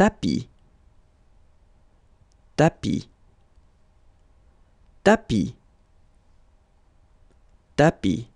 tapi tapi tapi tapi